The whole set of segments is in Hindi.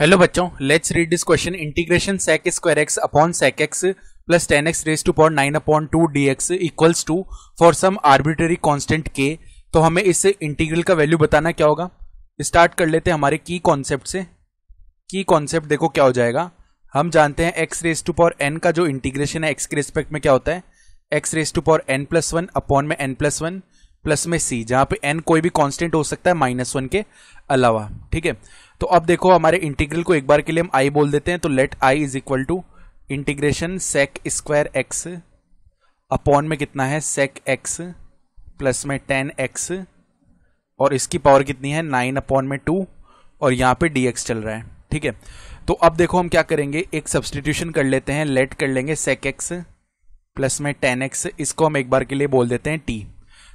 हेलो बच्चों let's read this question integration sec square x upon sec x plus ten x raise to point nine upon two d x equals to for some arbitrary constant k तो हमें इस इंटीग्रल का वैल्यू बताना क्या होगा स्टार्ट कर लेते हैं हमारे की कॉन्सेप्ट से की कॉन्सेप्ट देखो क्या हो जाएगा हम जानते हैं x raise to power n का जो इंटीग्रेशन है एक्स के रिस्पेक्ट में क्या होता है x raise to power n plus one upon में एन प्लस वन प्लस में सी जहाँ पे एन कोई भी कॉन्स्टेंट हो सकता है माइनस वन के अलावा ठीक है तो अब देखो हमारे इंटीग्रल को एक बार के लिए हम आई बोल देते हैं तो let I is equal to integration sec square x upon में कितना है सेक एक्स प्लस में टेन एक्स और इसकी पावर कितनी है नाइन अपॉन में टू और यहाँ पे डी एक्स चल रहा है ठीक है तो अब देखो हम क्या करेंगे एक सब्सटीट्यूशन कर लेते हैं लेट कर लेंगे सेक एक्स प्लस में टेन एक्स इसको हम एक बार के लिए बोल देते हैं टी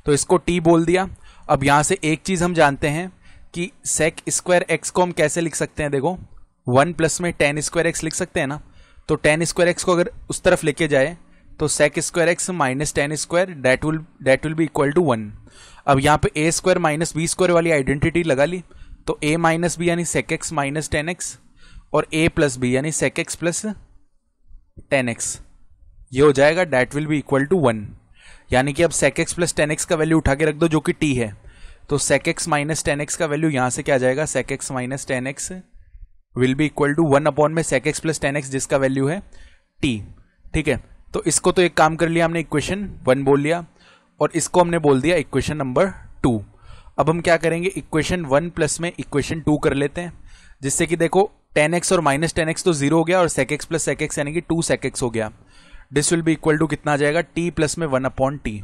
तो इसको टी बोल दिया अब यहाँ से एक चीज़ हम जानते हैं कि सेक स्क्वायर एक्स को हम कैसे लिख सकते हैं देखो वन प्लस में टेन स्क्वायर एक्स लिख सकते हैं ना तो टेन स्क्वायर एक्स को अगर उस तरफ लेके जाए तो sec square x minus tan square that will that will be equal to one अब यहाँ पे a square minus b square वाली आइडेंटिटी लगा ली तो ए माइनस बी यानी sec x minus tan x और ए प्लस बी यानी sec x plus ten x ये हो जाएगा that will be equal to one यानी कि अब sec x plus ten x का वैल्यू उठा के रख दो जो कि टी है तो sec x minus tan x का वैल्यू यहां से क्या जाएगा sec x minus tan x will be equal to one upon में sec x plus ten x जिसका वैल्यू है टी ठीक है तो इसको तो एक काम कर लिया हमने इक्वेशन वन बोल लिया और इसको हमने बोल दिया इक्वेशन नंबर टू अब हम क्या करेंगे इक्वेशन वन प्लस में इक्वेशन टू कर लेते हैं जिससे कि देखो टेन एक्स और माइनस टेन एक्स तो जीरो हो गया और sec x plus sec x यानी कि टू सेक एक्स हो गया this will be equal to कितना आ जाएगा टी प्लस में वन अपॉन टी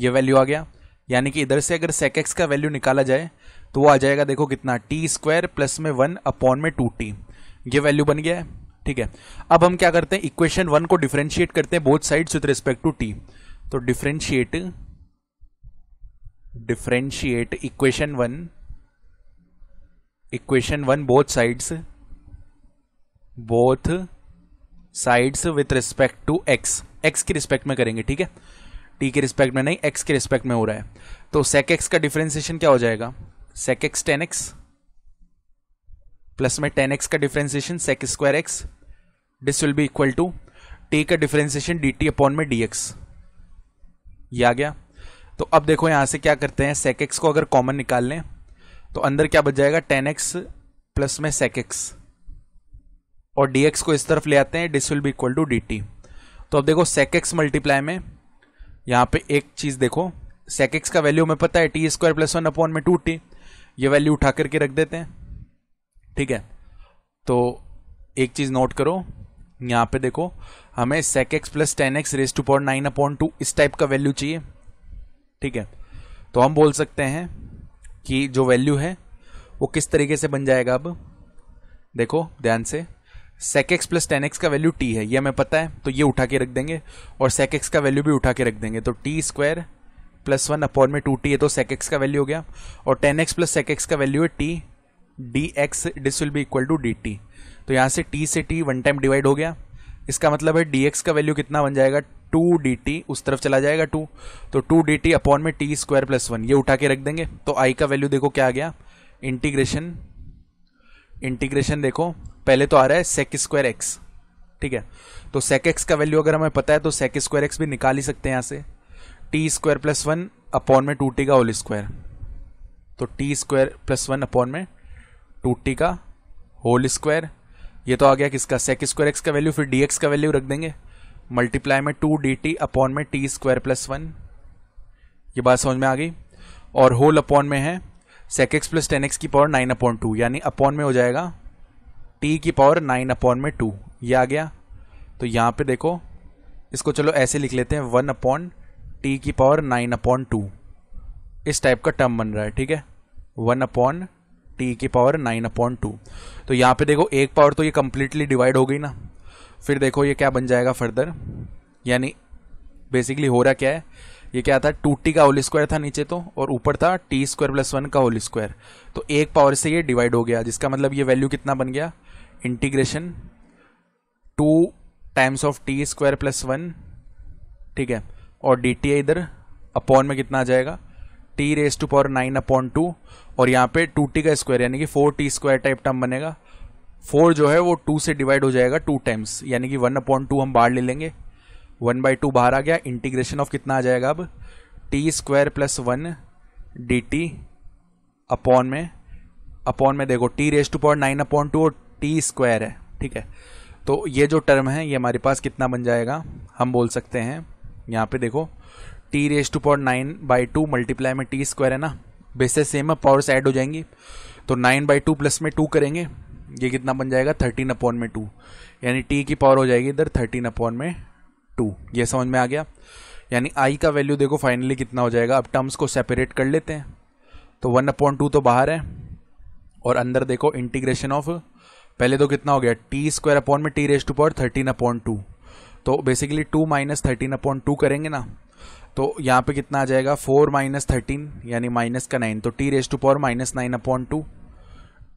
ये वैल्यू आ गया यानी कि इधर से अगर सेक एक्स का वैल्यू निकाला जाए तो वो आ जाएगा देखो कितना टी स्क्वायर प्लस में वन अपॉन में टू टी ये वैल्यू बन गया है ठीक है अब हम क्या करते हैं इक्वेशन वन को डिफ्रेंशिएट करते हैं both sides with respect to t तो differentiate differentiate equation one equation one both sides both sides with respect to x x की रिस्पेक्ट में करेंगे ठीक है टी के रिस्पेक्ट में नहीं एक्स के रिस्पेक्ट में हो रहा है तो सेक एक्स का डिफ्रेंसिएशन क्या हो जाएगा sec x tan x plus में टेन एक्स का differentiation sec square x this will be equal to t का डिफ्रेंसिएशन डी टी अपॉन में डी एक्स ये आ गया तो अब देखो यहाँ से क्या करते हैं सेक एक्स को अगर कॉमन निकाल लें तो अंदर क्या बच जाएगा टेन एक्स प्लस में सेक एक्स और डी एक्स को इस तरफ ले आते हैं this will be equal to d t तो अब देखो सेक एक्स मल्टीप्लाई में यहाँ पे एक चीज़ देखो एक्स का वैल्यू हमें पता है t square plus one upon में टू टी ये वैल्यू उठा करके रख देते हैं ठीक है तो एक चीज़ नोट करो यहाँ पे देखो हमें sec x plus ten x raise to point nine upon two इस टाइप का वैल्यू चाहिए ठीक है तो हम बोल सकते हैं कि जो वैल्यू है वो किस तरीके से बन जाएगा अब देखो ध्यान से sec x plus ten x का वैल्यू टी है ये हमें पता है तो ये उठा के रख देंगे और सेक एक्स का वैल्यू भी उठा के रख देंगे तो t square plus one upon में टू टी है तो सेक एक्स का वैल्यू हो गया और tan x plus sec x का वैल्यू है t d x this will be equal to d t तो यहाँ से टी से टी वन टाइम डिवाइड हो गया इसका मतलब है डी एक्स का वैल्यू कितना बन जाएगा टू डी टी उस तरफ चला जाएगा टू तो टू डी टी अपॉन में टी स्क्वायर प्लस वन ये उठा के रख देंगे तो आई का वैल्यू देखो क्या आ गया इंटीग्रेशन इंटीग्रेशन देखो पहले तो आ रहा है सेक स्क्वायर एक्स ठीक है तो सेक एक्स का वैल्यू अगर हमें पता है तो सेक स्क्वायर एक्स भी निकाल ही सकते हैं यहाँ से t square plus one upon में टू टी का होल स्क्वायर तो t square plus one upon में टू टी का होल स्क्वायर ये तो आ गया किसका सेक स्क्वायर एक्स का वैल्यू फिर डी एक्स का वैल्यू रख देंगे मल्टीप्लाई में टू डी टी अपॉन में टी स्क्वायर प्लस वन ये बात समझ में आ गई और होल अपॉन में है sec x plus ten x की पावर नाइन अपॉन टू यानी अपॉन में हो जाएगा टी की पावर नाइन अपॉन में टू ये आ गया तो यहाँ पे देखो इसको चलो ऐसे लिख लेते हैं वन अपॉन टी की पावर नाइन अपॉन टू इस टाइप का टर्म बन रहा है ठीक है वन अपॉन टी की पावर नाइन अपॉन टू तो यहाँ पे देखो एक पावर तो ये कम्प्लीटली डिवाइड हो गई ना फिर देखो ये क्या बन जाएगा फर्दर यानी बेसिकली हो रहा क्या है ये क्या था टू टी का होल स्क्वायर था नीचे तो और ऊपर था टी स्क्वायर प्लस वन का होल स्क्वायर तो एक पावर से ये डिवाइड हो गया जिसका मतलब ये वैल्यू कितना बन गया integration two times of t square plus one ठीक है और डी टी इधर अपॉन में कितना आ जाएगा t raise to power nine upon two और यहाँ पे टू टी का स्क्वायर यानी कि four t square type term बनेगा फोर जो है वो टू से डिवाइड हो जाएगा टू टाइम्स यानी कि वन अपॉइंट टू हम बाहर ले लेंगे वन बाई टू बाहर आ गया इंटीग्रेशन ऑफ कितना आ जाएगा अब t square plus one d t upon में अपॉन में देखो t raise to power nine upon two और टी स्क्वायर है ठीक है तो ये जो टर्म है ये हमारे पास कितना बन जाएगा हम बोल सकते हैं यहाँ पे देखो t raise to power nine by two multiply में टी स्क्वायर है ना बेसेस सेम है पावर्स ऐड हो जाएंगी तो नाइन बाई टू प्लस में टू करेंगे ये कितना बन जाएगा थर्टीन अपॉन में टू यानी टी की पावर हो जाएगी इधर थर्टीन अपॉन में टू ये समझ में आ गया यानी आई का वैल्यू देखो फाइनली कितना हो जाएगा अब टर्म्स को सेपरेट कर लेते हैं तो वन अपॉइंट टू तो बाहर है और अंदर देखो इंटीग्रेशन ऑफ पहले तो कितना हो गया टी स्क्वायर अपॉन में t raise to power thirteen upon two तो basically two minus thirteen upon two करेंगे ना तो यहाँ पे कितना आ जाएगा फोर माइनस थर्टीन यानी माइनस का नाइन तो t raise to power minus nine upon two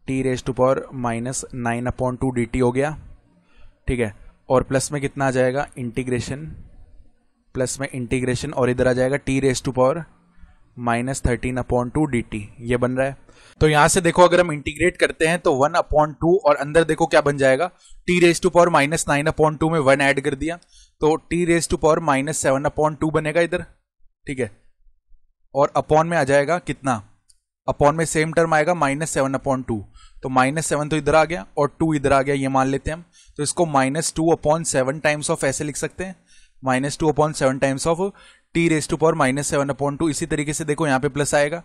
t raise to power minus nine upon two d हो गया ठीक है और प्लस में कितना आ जाएगा इंटीग्रेशन प्लस में इंटीग्रेशन और इधर आ जाएगा t raise to power minus thirteen upon two d t ये बन रहा है तो यहां से देखो अगर हम इंटीग्रेट करते हैं तो वन अपॉन टू और अंदर देखो क्या बन जाएगा t raise to power minus nine upon two में वन ऐड कर दिया तो t raise to power minus seven upon two बनेगा इधर ठीक है और अपॉन में आ जाएगा कितना अपॉन में सेम टर्म आएगा माइनस सेवन अपॉन टू तो माइनस सेवन तो इधर आ गया और टू इधर आ गया ये मान लेते हैं हम तो इसको minus two upon seven times of ऐसे लिख सकते हैं minus two upon seven times of t raise to power minus seven upon two इसी तरीके से देखो यहाँ पे प्लस आएगा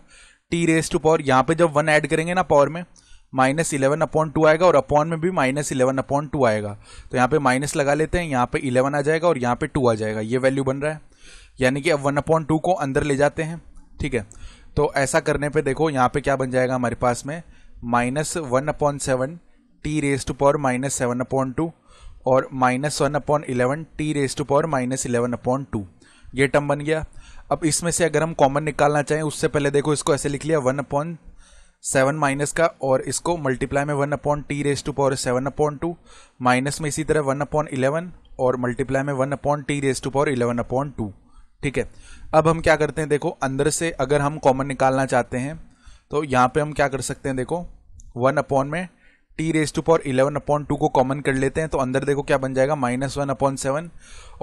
टी रेस टू पावर यहाँ पे जब वन ऐड करेंगे ना पावर में माइनस इलेवन अपॉन टू आएगा और अपॉन में भी माइनस इलेवन अपॉन टू आएगा तो यहाँ पे माइनस लगा लेते हैं यहाँ पे इलेवन आ जाएगा और यहाँ पे टू आ जाएगा ये वैल्यू बन रहा है यानी कि अब वन अपॉन टू को अंदर ले जाते हैं ठीक है तो ऐसा करने पर देखो यहाँ पे क्या बन जाएगा हमारे पास में minus one upon seven t raise to power minus seven upon two और minus one upon eleven t raise to power minus eleven upon two ये टर्म बन गया अब इसमें से अगर हम कॉमन निकालना चाहें उससे पहले देखो इसको ऐसे लिख लिया वन अपॉन सेवन माइनस का और इसको मल्टीप्लाई में one upon t raise to power seven upon two minus में इसी तरह वन अपॉन इलेवन और मल्टीप्लाई में one upon t raise to power eleven upon two ठीक है अब हम क्या करते हैं देखो अंदर से अगर हम कॉमन निकालना चाहते हैं तो यहाँ पे हम क्या कर सकते हैं देखो वन अपॉन में t raise to power eleven upon two को कॉमन कर लेते हैं तो अंदर देखो क्या बन जाएगा माइनस वन अपॉन सेवन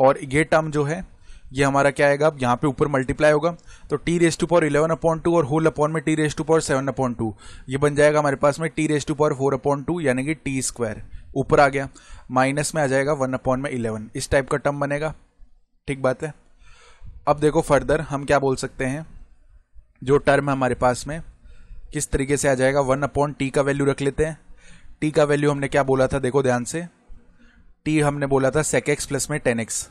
और ये टर्म जो है ये हमारा क्या आएगा अब यहाँ पे ऊपर मल्टीप्लाई होगा तो t raise to power eleven upon two और होल अपॉन में t raise to power seven upon two ये बन जाएगा हमारे पास में t raise to power four upon two यानी कि टी स्क्वायर ऊपर आ गया माइनस में आ जाएगा वन अपॉन में इलेवन इस टाइप का टर्म बनेगा ठीक बात है अब देखो फर्दर हम क्या बोल सकते हैं जो टर्म है हमारे पास में किस तरीके से आ जाएगा वन अपॉन टी का वैल्यू रख लेते हैं टी का वैल्यू हमने क्या बोला था देखो ध्यान से टी हमने बोला था सेक एक्स प्लस में टेन एक्स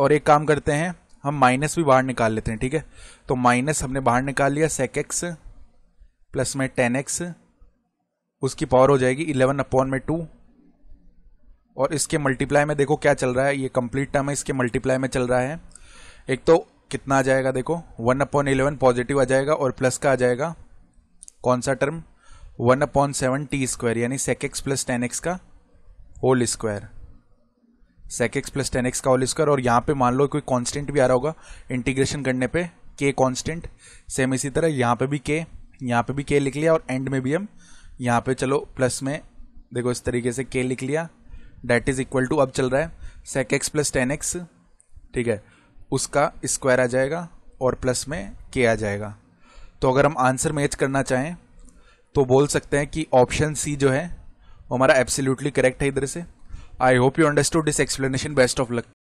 और एक काम करते हैं हम माइनस भी बाहर निकाल लेते हैं ठीक है तो माइनस हमने बाहर निकाल लिया सेक एक्स प्लस में टेन एक्स उसकी पावर हो जाएगी इलेवन अपॉन में टू और इसके मल्टीप्लाई में देखो क्या चल रहा है ये कंप्लीट टर्म है इसके मल्टीप्लाई में चल रहा है एक तो कितना आ जाएगा देखो वन अपॉन इलेवन पॉजिटिव आ जाएगा और प्लस का आ जाएगा कौन सा term one upon seven t square यानी sec x plus ten x का whole square sec x plus ten x का होल स्क्वायर और यहाँ पे मान लो कोई कांस्टेंट भी आ रहा होगा इंटीग्रेशन करने पे के कांस्टेंट सेम इसी तरह यहाँ पे भी के यहाँ पे भी के लिख लिया और एंड में भी हम यहाँ पे चलो प्लस में देखो इस तरीके से के लिख लिया डैट इज़ इक्वल टू अब चल रहा है sec x plus ten x ठीक है उसका स्क्वायर आ जाएगा और प्लस में के आ जाएगा तो अगर हम आंसर मैच करना चाहें तो बोल सकते हैं कि ऑप्शन सी जो है वो हमारा एब्सोल्युटली करेक्ट है इधर से I hope you understood this explanation. Best of luck.